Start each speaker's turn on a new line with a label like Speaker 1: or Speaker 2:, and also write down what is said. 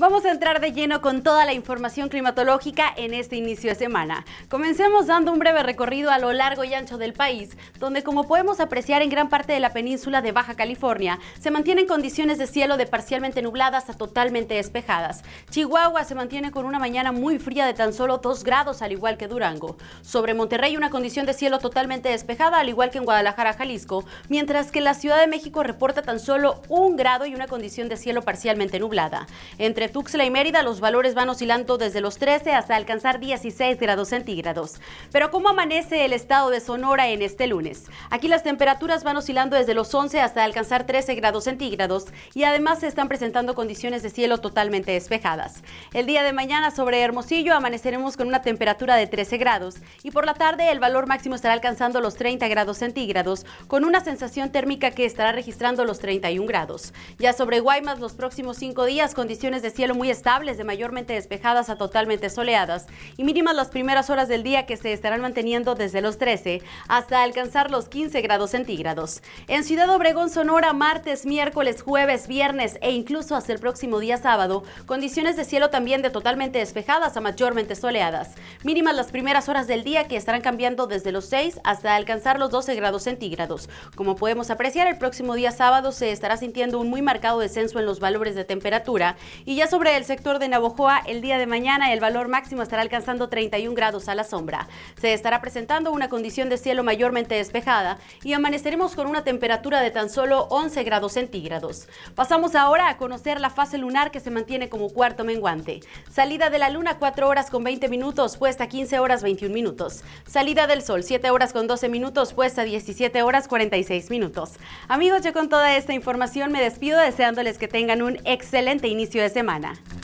Speaker 1: Vamos a entrar de lleno con toda la información climatológica en este inicio de semana. Comencemos dando un breve recorrido a lo largo y ancho del país, donde como podemos apreciar en gran parte de la península de Baja California, se mantienen condiciones de cielo de parcialmente nubladas a totalmente despejadas. Chihuahua se mantiene con una mañana muy fría de tan solo 2 grados, al igual que Durango. Sobre Monterrey una condición de cielo totalmente despejada, al igual que en Guadalajara, Jalisco, mientras que la Ciudad de México reporta tan solo un grado y una condición de cielo parcialmente nublada. Entre Tuxtla y Mérida los valores van oscilando desde los 13 hasta alcanzar 16 grados centígrados. Pero ¿cómo amanece el estado de Sonora en este lunes? Aquí las temperaturas van oscilando desde los 11 hasta alcanzar 13 grados centígrados y además se están presentando condiciones de cielo totalmente despejadas. El día de mañana sobre Hermosillo amaneceremos con una temperatura de 13 grados y por la tarde el valor máximo estará alcanzando los 30 grados centígrados con una sensación térmica que estará registrando los 31 grados. Ya sobre Guaymas los próximos cinco días condiciones de cielo muy estables, de mayormente despejadas a totalmente soleadas y mínimas las primeras horas del día que se estarán manteniendo desde los 13 hasta alcanzar los 15 grados centígrados. En Ciudad Obregón, Sonora, martes, miércoles, jueves, viernes e incluso hasta el próximo día sábado, condiciones de cielo también de totalmente despejadas a mayormente soleadas. Mínimas las primeras horas del día que estarán cambiando desde los 6 hasta alcanzar los 12 grados centígrados. Como podemos apreciar, el próximo día sábado se estará sintiendo un muy marcado descenso en los valores de temperatura y ya sobre el sector de Navojoa, el día de mañana el valor máximo estará alcanzando 31 grados a la sombra. Se estará presentando una condición de cielo mayormente despejada y amaneceremos con una temperatura de tan solo 11 grados centígrados. Pasamos ahora a conocer la fase lunar que se mantiene como cuarto menguante. Salida de la luna 4 horas con 20 minutos, puesta 15 horas 21 minutos. Salida del sol 7 horas con 12 minutos, puesta 17 horas 46 minutos. Amigos, yo con toda esta información me despido deseándoles que tengan un excelente inicio de semana. 的？